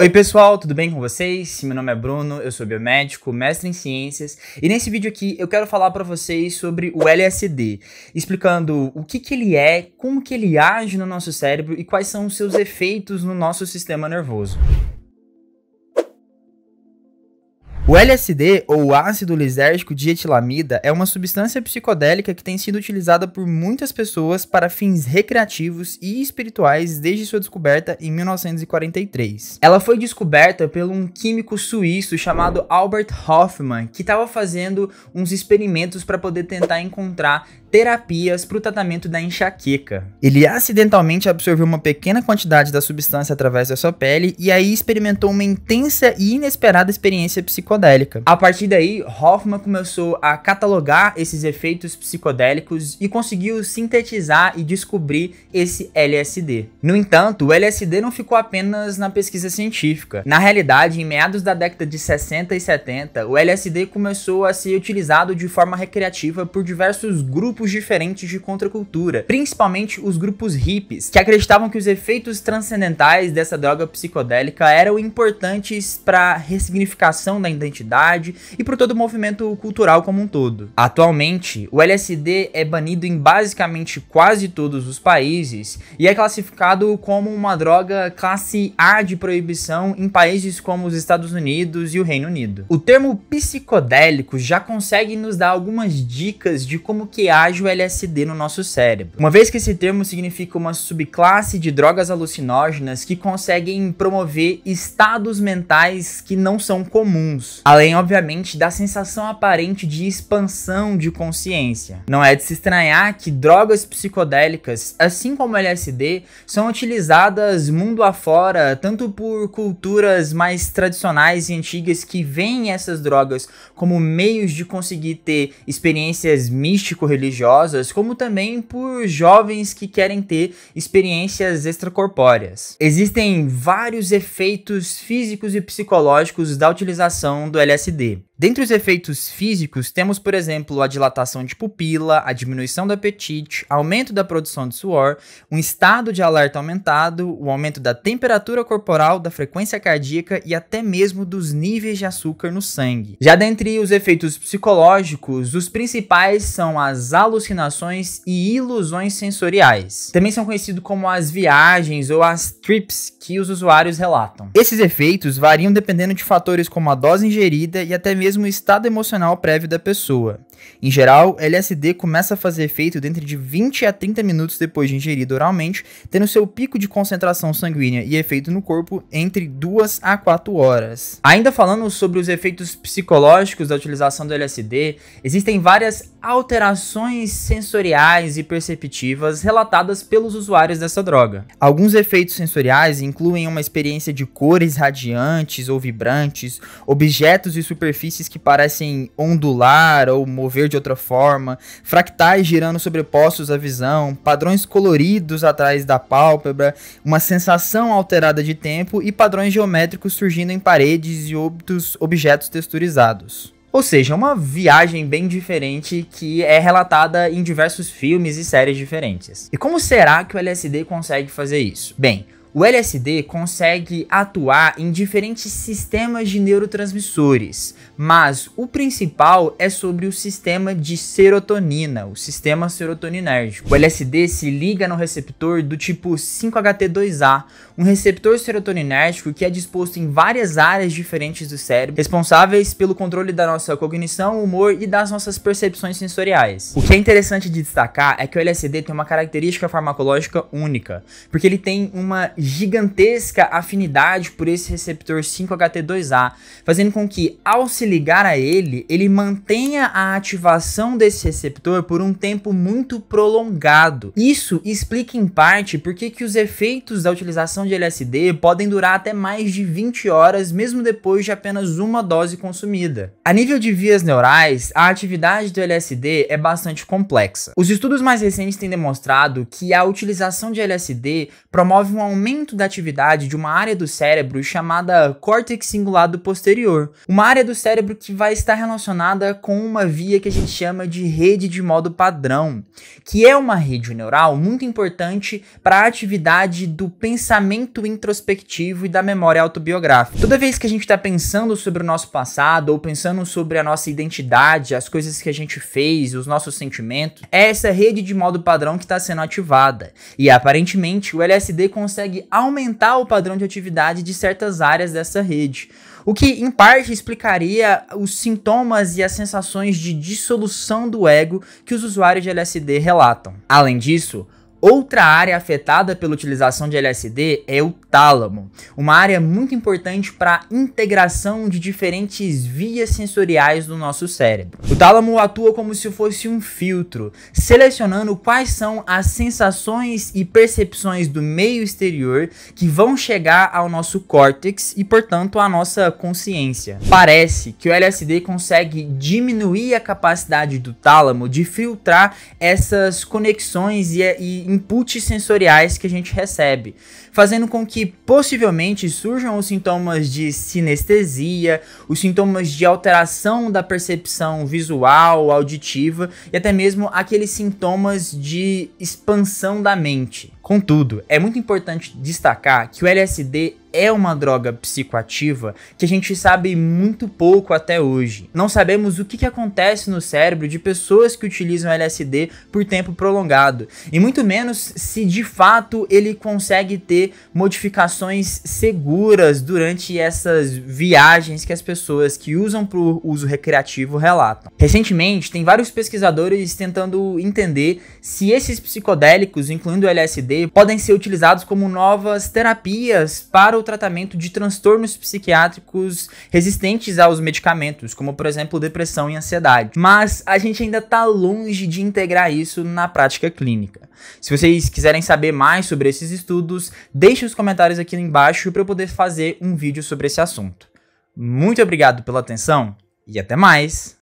Oi pessoal, tudo bem com vocês? Meu nome é Bruno, eu sou biomédico, mestre em ciências, e nesse vídeo aqui eu quero falar para vocês sobre o LSD, explicando o que, que ele é, como que ele age no nosso cérebro e quais são os seus efeitos no nosso sistema nervoso. O LSD, ou ácido lisérgico dietilamida, é uma substância psicodélica que tem sido utilizada por muitas pessoas para fins recreativos e espirituais desde sua descoberta em 1943. Ela foi descoberta por um químico suíço chamado Albert Hoffman, que estava fazendo uns experimentos para poder tentar encontrar terapias para o tratamento da enxaqueca. Ele acidentalmente absorveu uma pequena quantidade da substância através da sua pele e aí experimentou uma intensa e inesperada experiência psicodélica. A partir daí, Hoffman começou a catalogar esses efeitos psicodélicos e conseguiu sintetizar e descobrir esse LSD. No entanto, o LSD não ficou apenas na pesquisa científica. Na realidade, em meados da década de 60 e 70, o LSD começou a ser utilizado de forma recreativa por diversos grupos grupos diferentes de contracultura, principalmente os grupos hippies, que acreditavam que os efeitos transcendentais dessa droga psicodélica eram importantes para a ressignificação da identidade e para todo o movimento cultural como um todo. Atualmente, o LSD é banido em basicamente quase todos os países e é classificado como uma droga classe A de proibição em países como os Estados Unidos e o Reino Unido. O termo psicodélico já consegue nos dar algumas dicas de como que age o LSD no nosso cérebro. Uma vez que esse termo significa uma subclasse de drogas alucinógenas que conseguem promover estados mentais que não são comuns, além, obviamente, da sensação aparente de expansão de consciência. Não é de se estranhar que drogas psicodélicas, assim como LSD, são utilizadas mundo afora, tanto por culturas mais tradicionais e antigas que veem essas drogas como meios de conseguir ter experiências místico-religiosas religiosas, como também por jovens que querem ter experiências extracorpóreas. Existem vários efeitos físicos e psicológicos da utilização do LSD. Dentre os efeitos físicos, temos, por exemplo, a dilatação de pupila, a diminuição do apetite, aumento da produção de suor, um estado de alerta aumentado, o aumento da temperatura corporal, da frequência cardíaca e até mesmo dos níveis de açúcar no sangue. Já dentre os efeitos psicológicos, os principais são as alucinações e ilusões sensoriais. Também são conhecidos como as viagens ou as trips que os usuários relatam. Esses efeitos variam dependendo de fatores como a dose ingerida e até mesmo mesmo o estado emocional prévio da pessoa. Em geral, LSD começa a fazer efeito dentro de 20 a 30 minutos depois de ingerido oralmente, tendo seu pico de concentração sanguínea e efeito no corpo entre 2 a 4 horas. Ainda falando sobre os efeitos psicológicos da utilização do LSD, existem várias alterações sensoriais e perceptivas relatadas pelos usuários dessa droga. Alguns efeitos sensoriais incluem uma experiência de cores radiantes ou vibrantes, objetos e superfícies que parecem ondular ou mover ver de outra forma, fractais girando sobrepostos à visão, padrões coloridos atrás da pálpebra, uma sensação alterada de tempo e padrões geométricos surgindo em paredes e outros objetos texturizados. Ou seja, uma viagem bem diferente que é relatada em diversos filmes e séries diferentes. E como será que o LSD consegue fazer isso? Bem, o LSD consegue atuar em diferentes sistemas de neurotransmissores, mas o principal é sobre o sistema de serotonina, o sistema serotoninérgico. O LSD se liga no receptor do tipo 5-HT2A, um receptor serotoninérgico que é disposto em várias áreas diferentes do cérebro, responsáveis pelo controle da nossa cognição, humor e das nossas percepções sensoriais. O que é interessante de destacar é que o LSD tem uma característica farmacológica única, porque ele tem uma gigantesca afinidade por esse receptor 5HT2A, fazendo com que, ao se ligar a ele, ele mantenha a ativação desse receptor por um tempo muito prolongado. Isso explica em parte porque que os efeitos da utilização de LSD podem durar até mais de 20 horas, mesmo depois de apenas uma dose consumida. A nível de vias neurais, a atividade do LSD é bastante complexa. Os estudos mais recentes têm demonstrado que a utilização de LSD promove um aumento aumento da atividade de uma área do cérebro chamada córtex cingulado posterior, uma área do cérebro que vai estar relacionada com uma via que a gente chama de rede de modo padrão, que é uma rede neural muito importante para a atividade do pensamento introspectivo e da memória autobiográfica. Toda vez que a gente está pensando sobre o nosso passado ou pensando sobre a nossa identidade, as coisas que a gente fez, os nossos sentimentos, é essa rede de modo padrão que está sendo ativada. E aparentemente o LSD consegue aumentar o padrão de atividade de certas áreas dessa rede. O que, em parte, explicaria os sintomas e as sensações de dissolução do ego que os usuários de LSD relatam. Além disso, Outra área afetada pela utilização de LSD é o tálamo, uma área muito importante para a integração de diferentes vias sensoriais do nosso cérebro. O tálamo atua como se fosse um filtro, selecionando quais são as sensações e percepções do meio exterior que vão chegar ao nosso córtex e, portanto, à nossa consciência. Parece que o LSD consegue diminuir a capacidade do tálamo de filtrar essas conexões e, e inputs sensoriais que a gente recebe fazendo com que possivelmente surjam os sintomas de sinestesia, os sintomas de alteração da percepção visual, auditiva e até mesmo aqueles sintomas de expansão da mente. Contudo, é muito importante destacar que o LSD é uma droga psicoativa que a gente sabe muito pouco até hoje. Não sabemos o que, que acontece no cérebro de pessoas que utilizam LSD por tempo prolongado, e muito menos se de fato ele consegue ter modificações seguras durante essas viagens que as pessoas que usam para o uso recreativo relatam. Recentemente, tem vários pesquisadores tentando entender se esses psicodélicos, incluindo o LSD, podem ser utilizados como novas terapias para o tratamento de transtornos psiquiátricos resistentes aos medicamentos, como por exemplo depressão e ansiedade. Mas a gente ainda está longe de integrar isso na prática clínica. Se vocês quiserem saber mais sobre esses estudos, deixe os comentários aqui embaixo para eu poder fazer um vídeo sobre esse assunto. Muito obrigado pela atenção e até mais!